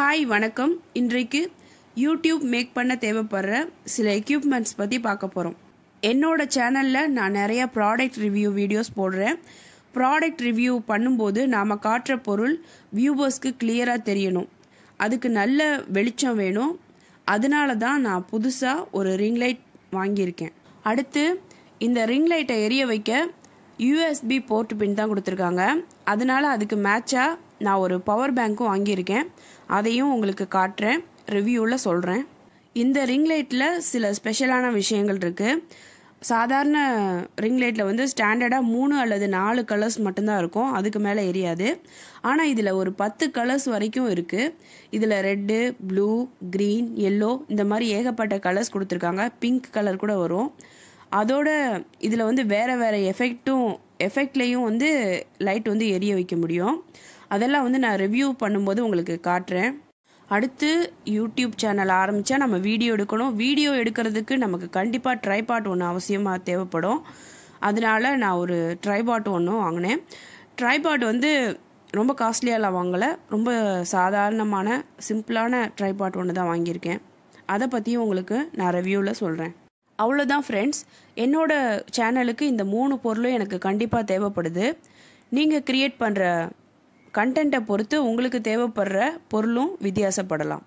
hi வணக்கம் இன்றைக்கு YouTube make பண்ண தேவைப்படுற சில எக்யூப்மெண்ட்ஸ் பற்றி பார்க்க போகிறோம் என்னோட சேனலில் நான் நிறைய ப்ராடக்ட் ரிவ்யூ வீடியோஸ் போடுறேன் ப்ராடக்ட் ரிவ்யூ பண்ணும்போது நாம் காட்டுற பொருள் வியூவர்ஸ்க்கு கிளியராக தெரியணும் அதுக்கு நல்ல வெளிச்சம் வேணும் அதனால தான் நான் புதுசாக ஒரு ரிங் லைட் வாங்கியிருக்கேன் அடுத்து இந்த ரிங் லைட்டை எரிய வைக்க யூஎஸ்பி போர்ட் பின் தான் கொடுத்துருக்காங்க அதனால அதுக்கு மேட்சாக நான் ஒரு பவர் பேங்க்கும் வாங்கியிருக்கேன் அதையும் உங்களுக்கு காட்டுறேன் ரிவ்யூவில் சொல்கிறேன் இந்த ரிங் லைட்டில் சில ஸ்பெஷலான விஷயங்கள் இருக்குது சாதாரண ரிங் லைட்டில் வந்து ஸ்டாண்டர்டாக மூணு அல்லது நாலு கலர்ஸ் மட்டும்தான் இருக்கும் அதுக்கு மேலே எரியாது ஆனால் இதில் ஒரு பத்து கலர்ஸ் வரைக்கும் இருக்குது இதில் ரெட்டு ப்ளூ க்ரீன் எல்லோ இந்த மாதிரி ஏகப்பட்ட கலர்ஸ் கொடுத்துருக்காங்க பிங்க் கலர் கூட வரும் அதோட இதில் வந்து வேறு வேறு எஃபெக்ட்டும் எஃபெக்ட்லேயும் வந்து லைட் வந்து எரிய வைக்க முடியும் அதெல்லாம் வந்து நான் ரிவ்யூ பண்ணும்போது உங்களுக்கு காட்டுறேன் அடுத்து யூடியூப் சேனல் ஆரம்பித்தா நம்ம வீடியோ எடுக்கணும் வீடியோ எடுக்கிறதுக்கு நமக்கு கண்டிப்பாக ட்ரைபாட் ஒன்று அவசியமாக தேவைப்படும் அதனால நான் ஒரு ட்ரைபாட் ஒன்று வாங்கினேன் ட்ரைபாட் வந்து ரொம்ப காஸ்ட்லியாகலாம் வாங்கலை ரொம்ப சாதாரணமான சிம்பிளான ட்ரைபாட் ஒன்று தான் வாங்கியிருக்கேன் அதை பற்றியும் உங்களுக்கு நான் ரிவ்யூவில் சொல்கிறேன் அவ்வளோதான் ஃப்ரெண்ட்ஸ் என்னோட சேனலுக்கு இந்த மூணு பொருளும் எனக்கு கண்டிப்பாக தேவைப்படுது நீங்கள் க்ரியேட் பண்ணுற கண்டென்ட்டை பொறுத்து உங்களுக்கு தேவைப்படுற பொருளும் வித்தியாசப்படலாம்